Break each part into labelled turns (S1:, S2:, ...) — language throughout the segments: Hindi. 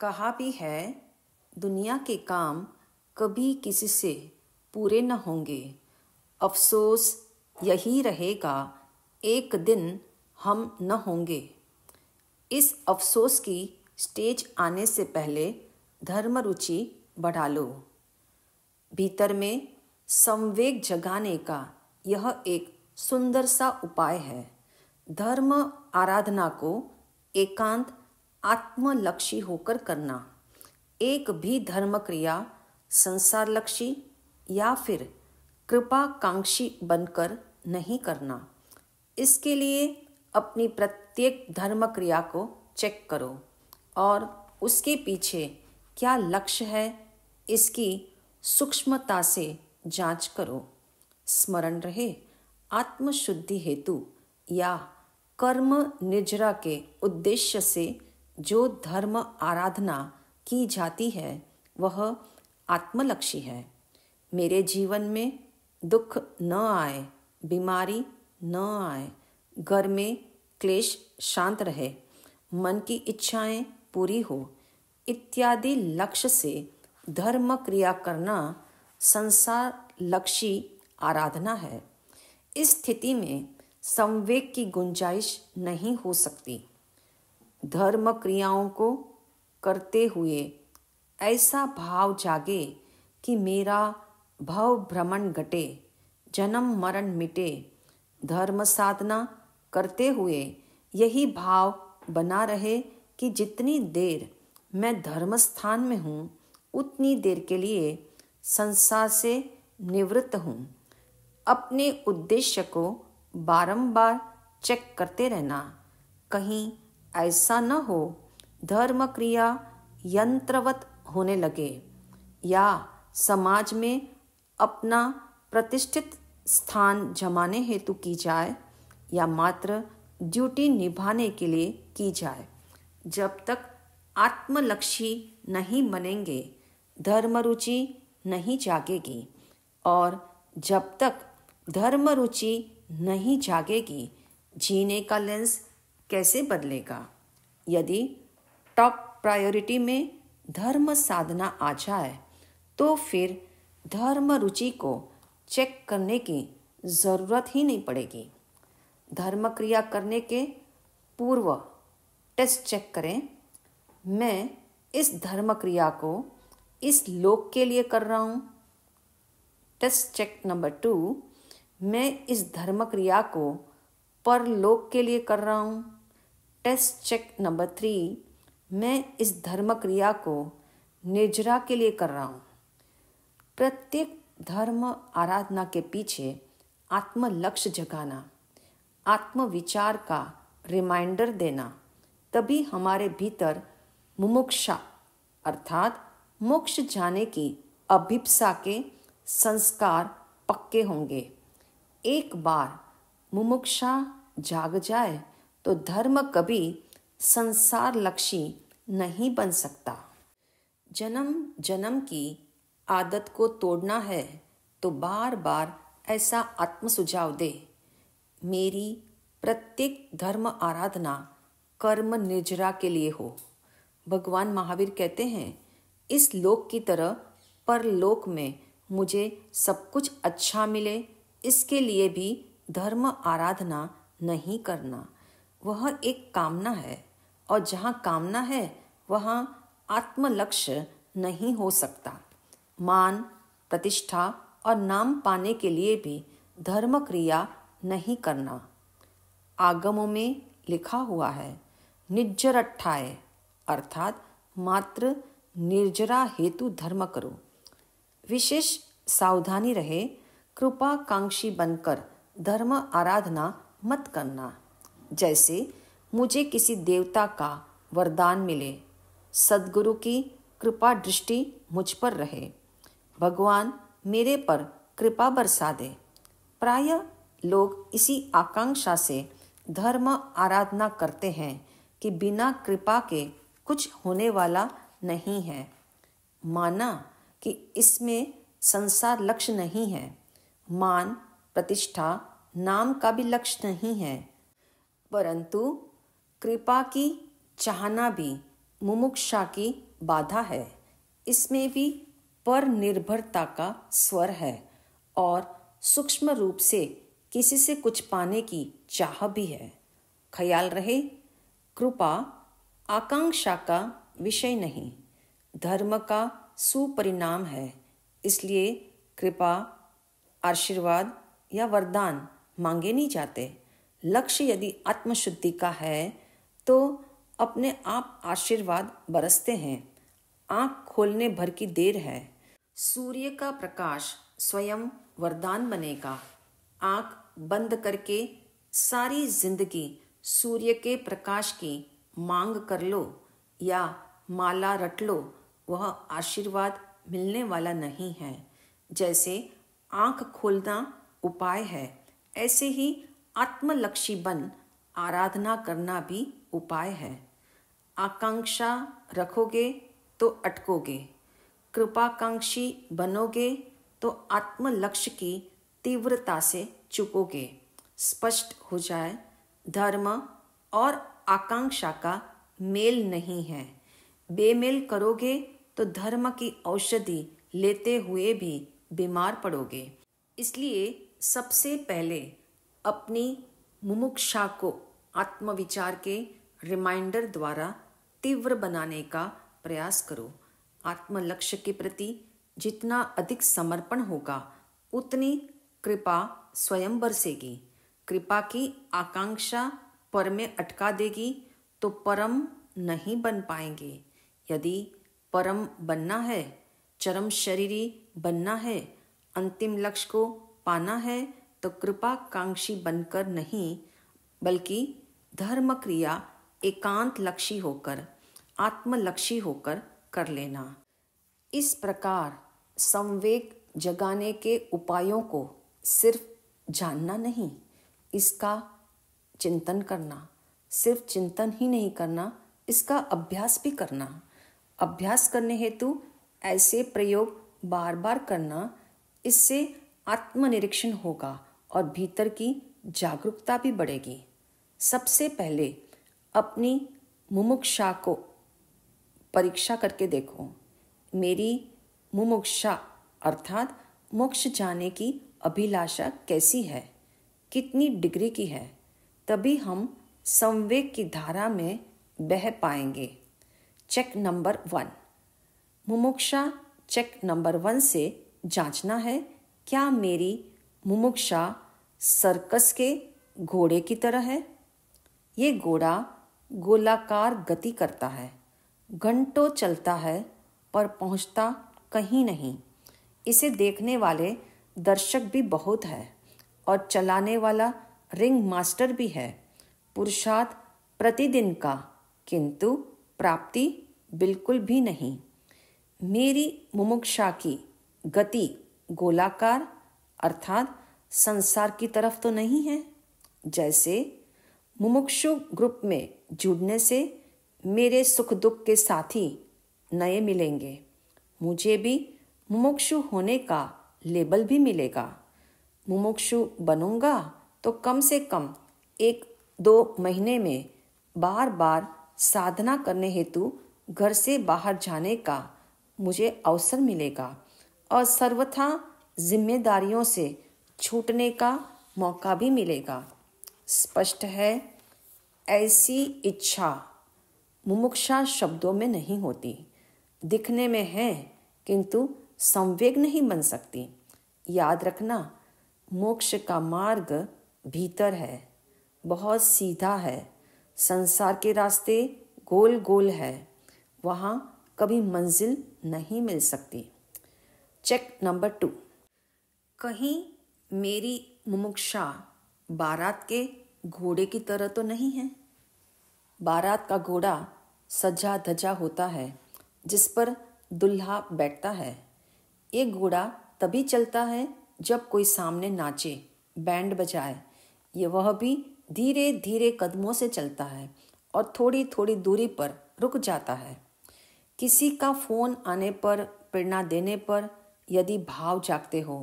S1: कहा भी है दुनिया के काम कभी किसी से पूरे न होंगे अफसोस यही रहेगा एक दिन हम न होंगे इस अफसोस की स्टेज आने से पहले धर्म रुचि बढ़ा लो भीतर में संवेग जगाने का यह एक सुंदर सा उपाय है धर्म आराधना को एकांत आत्मलक्षी होकर करना एक भी धर्म क्रिया संसार लक्षी या फिर कृपाकांक्षी बनकर नहीं करना इसके लिए अपनी प्रत्येक धर्म क्रिया को चेक करो और उसके पीछे क्या लक्ष्य है इसकी सूक्ष्मता से जांच करो स्मरण रहे आत्मशुद्धि हेतु या कर्म निर्जरा के उद्देश्य से जो धर्म आराधना की जाती है वह आत्मलक्षी है मेरे जीवन में दुख न आए बीमारी न आए घर में क्लेश शांत रहे मन की इच्छाएं पूरी हो इत्यादि लक्ष्य से धर्म क्रिया करना संसार लक्षी आराधना है इस स्थिति में संवेग की गुंजाइश नहीं हो सकती धर्म क्रियाओं को करते हुए ऐसा भाव जागे कि मेरा भव भ्रमण घटे जन्म मरण मिटे धर्म साधना करते हुए यही भाव बना रहे कि जितनी देर मैं धर्म स्थान में हूँ उतनी देर के लिए संसार से निवृत्त हूँ अपने उद्देश्य को बारंबार चेक करते रहना कहीं ऐसा न हो धर्म क्रिया यंत्रवत होने लगे या समाज में अपना प्रतिष्ठित स्थान जमाने हेतु की जाए या मात्र ड्यूटी निभाने के लिए की जाए जब तक आत्मलक्षी नहीं बनेंगे धर्म रुचि नहीं जागेगी और जब तक धर्म रुचि नहीं जागेगी जीने का लेंस कैसे बदलेगा यदि टॉप प्रायोरिटी में धर्म साधना आ जाए तो फिर धर्म रुचि को चेक करने की ज़रूरत ही नहीं पड़ेगी धर्म क्रिया करने के पूर्व टेस्ट चेक करें मैं इस धर्म क्रिया को इस लोक के लिए कर रहा हूँ टेस्ट चेक नंबर टू मैं इस धर्म क्रिया को परलोक के लिए कर रहा हूँ टेस्ट चेक नंबर थ्री मैं इस धर्म क्रिया को निर्जरा के लिए कर रहा हूँ प्रत्येक धर्म आराधना के पीछे आत्म लक्ष्य जगाना आत्म विचार का रिमाइंडर देना तभी हमारे भीतर मुमुक्षा अर्थात मोक्ष जाने की अभिप्सा के संस्कार पक्के होंगे एक बार मुमुक्षा जाग जाए तो धर्म कभी संसार लक्षी नहीं बन सकता जन्म जन्म की आदत को तोड़ना है तो बार बार ऐसा आत्म सुझाव दे मेरी प्रत्येक धर्म आराधना कर्म निर्जरा के लिए हो भगवान महावीर कहते हैं इस लोक की तरह पर लोक में मुझे सब कुछ अच्छा मिले इसके लिए भी धर्म आराधना नहीं करना वह एक कामना है और जहाँ कामना है वहाँ आत्मलक्ष्य नहीं हो सकता मान प्रतिष्ठा और नाम पाने के लिए भी धर्म क्रिया नहीं करना आगमों में लिखा हुआ है निर्जरठाए अर्थात मात्र निर्जरा हेतु धर्म करो विशेष सावधानी रहे कृपा कांक्षी बनकर धर्म आराधना मत करना जैसे मुझे किसी देवता का वरदान मिले सदगुरु की कृपा दृष्टि मुझ पर रहे भगवान मेरे पर कृपा बरसा दे प्राय लोग इसी आकांक्षा से धर्म आराधना करते हैं कि बिना कृपा के कुछ होने वाला नहीं है माना कि इसमें संसार लक्ष्य नहीं है मान प्रतिष्ठा नाम का भी लक्ष्य नहीं है परंतु कृपा की चाहना भी मुमुक्षा की बाधा है इसमें भी पर निर्भरता का स्वर है और सूक्ष्म रूप से किसी से कुछ पाने की चाह भी है ख्याल रहे कृपा आकांक्षा का विषय नहीं धर्म का सुपरिणाम है इसलिए कृपा आशीर्वाद या वरदान मांगे नहीं जाते लक्ष्य यदि आत्मशुद्धि का है तो अपने आप आशीर्वाद बरसते हैं आँख खोलने भर की देर है सूर्य का प्रकाश स्वयं वरदान बनेगा आँख बंद करके सारी जिंदगी सूर्य के प्रकाश की मांग कर लो या माला रट लो वह आशीर्वाद मिलने वाला नहीं है जैसे आँख खोलना उपाय है ऐसे ही आत्मलक्षी बन आराधना करना भी उपाय है आकांक्षा रखोगे तो अटकोगे कृपाकांक्षी बनोगे तो आत्मलक्ष्य की तीव्रता से चुकोगे स्पष्ट हो जाए धर्म और आकांक्षा का मेल नहीं है बेमेल करोगे तो धर्म की औषधि लेते हुए भी बीमार पड़ोगे इसलिए सबसे पहले अपनी मुमुक्षा को आत्मविचार के रिमाइंडर द्वारा तीव्र बनाने का प्रयास करो आत्म लक्ष्य के प्रति जितना अधिक समर्पण होगा उतनी कृपा स्वयं बरसेगी कृपा की आकांक्षा पर में अटका देगी तो परम नहीं बन पाएंगे यदि परम बनना है चरम शरीरी बनना है अंतिम लक्ष्य को पाना है तो कृपाकांक्षी बनकर नहीं बल्कि धर्म क्रिया एकांत लक्षी होकर आत्मलक्षी होकर कर लेना इस प्रकार संवेग जगाने के उपायों को सिर्फ जानना नहीं इसका चिंतन करना सिर्फ चिंतन ही नहीं करना इसका अभ्यास भी करना अभ्यास करने हेतु ऐसे प्रयोग बार बार करना इससे आत्मनिरीक्षण होगा और भीतर की जागरूकता भी बढ़ेगी सबसे पहले अपनी मुमुक्षा को परीक्षा करके देखो मेरी मुमुक्षा अर्थात मोक्ष जाने की अभिलाषा कैसी है कितनी डिग्री की है तभी हम संवेग की धारा में बह पाएंगे चेक नंबर वन मुमुक्षा चेक नंबर वन से जांचना है क्या मेरी मुमुक्षा सर्कस के घोड़े की तरह है ये घोड़ा गोलाकार गति करता है घंटों चलता है पर पहुंचता कहीं नहीं इसे देखने वाले दर्शक भी बहुत है और चलाने वाला रिंग मास्टर भी है पुरुषार्थ प्रतिदिन का किंतु प्राप्ति बिल्कुल भी नहीं मेरी मुमुक्षा की गति गोलाकार अर्थात संसार की तरफ तो नहीं है जैसे मुमुक्षु ग्रुप में जुड़ने से मेरे सुख दुख के साथी नए मिलेंगे मुझे भी मुमुक्षु होने का लेबल भी मिलेगा मुमुक्षु बनूंगा तो कम से कम एक दो महीने में बार बार साधना करने हेतु घर से बाहर जाने का मुझे अवसर मिलेगा और सर्वथा जिम्मेदारियों से छूटने का मौका भी मिलेगा स्पष्ट है ऐसी इच्छा मुमुक्षा शब्दों में नहीं होती दिखने में है किंतु संवेग नहीं बन सकती याद रखना मोक्ष का मार्ग भीतर है बहुत सीधा है संसार के रास्ते गोल गोल है वहाँ कभी मंजिल नहीं मिल सकती चेक नंबर टू कहीं मेरी मुमुक्षा बारात के घोड़े की तरह तो नहीं है बारात का घोड़ा सजा धजा होता है जिस पर दुल्हा बैठता है ये घोड़ा तभी चलता है जब कोई सामने नाचे बैंड बजाए ये वह भी धीरे धीरे कदमों से चलता है और थोड़ी थोड़ी दूरी पर रुक जाता है किसी का फ़ोन आने पर प्रेरणा देने पर यदि भाव जागते हो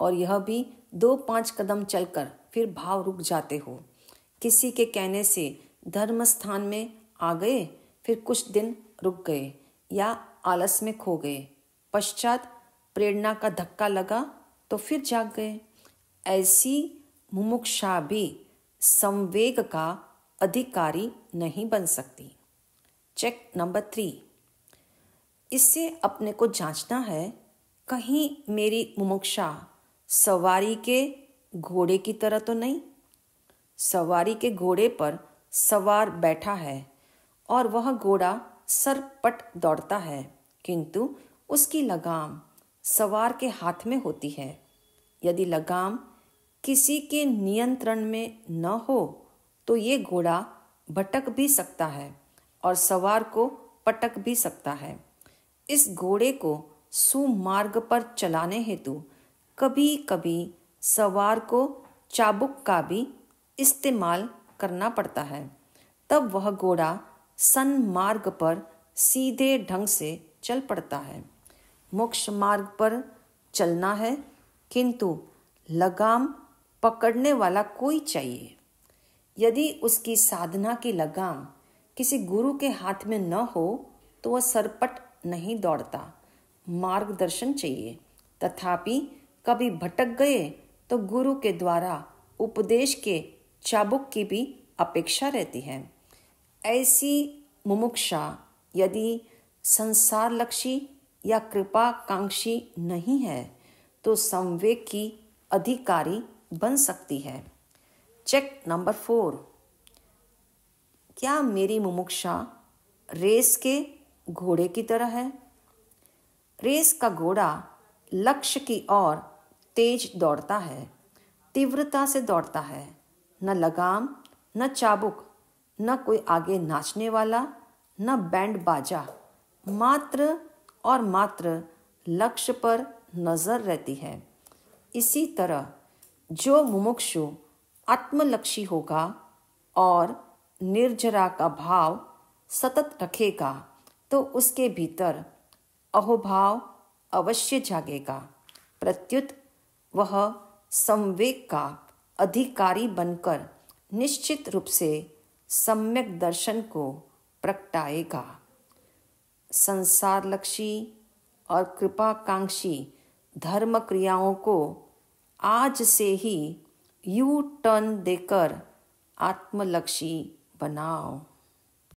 S1: और यह भी दो पांच कदम चलकर फिर भाव रुक जाते हो किसी के कहने से धर्म स्थान में आ गए फिर कुछ दिन रुक गए या आलस में खो गए पश्चात प्रेरणा का धक्का लगा तो फिर जाग गए ऐसी मुमुक्षा भी संवेग का अधिकारी नहीं बन सकती चेक नंबर थ्री इससे अपने को जांचना है कहीं मेरी मुमुक्षा सवारी के घोड़े की तरह तो नहीं सवारी के घोड़े पर सवार बैठा है और वह घोड़ा सरपट दौड़ता है किंतु उसकी लगाम सवार के हाथ में होती है यदि लगाम किसी के नियंत्रण में न हो तो ये घोड़ा भटक भी सकता है और सवार को पटक भी सकता है इस घोड़े को सुमार्ग पर चलाने हेतु कभी कभी सवार को चाबुक का भी इस्तेमाल करना पड़ता है तब वह घोड़ा सन मार्ग पर सीधे ढंग से चल पड़ता है मोक्ष मार्ग पर चलना है किंतु लगाम पकड़ने वाला कोई चाहिए यदि उसकी साधना की लगाम किसी गुरु के हाथ में न हो तो वह सरपट नहीं दौड़ता मार्गदर्शन चाहिए तथापि कभी भटक गए तो गुरु के द्वारा उपदेश के चाबुक की भी अपेक्षा रहती है ऐसी मुमुक्षा यदि संसार लक्षी या कृपाकांक्षी नहीं है तो संवेक की अधिकारी बन सकती है चेक नंबर फोर क्या मेरी मुमुक्षा रेस के घोड़े की तरह है रेस का घोड़ा लक्ष्य की ओर तेज दौड़ता है तीव्रता से दौड़ता है न लगाम न चाबुक न कोई आगे नाचने वाला न बैंड बाजा मात्र और मात्र लक्ष्य पर नज़र रहती है इसी तरह जो मुमुक्षु आत्मलक्षी होगा और निर्जरा का भाव सतत रखेगा तो उसके भीतर अहोभाव अवश्य जागेगा प्रत्युत वह संवेक का अधिकारी बनकर निश्चित रूप से सम्यक दर्शन को प्रकटाएगा संसार लक्षी और कृपाकांक्षी धर्म क्रियाओं को आज से ही यू टर्न देकर आत्मलक्षी बनाओ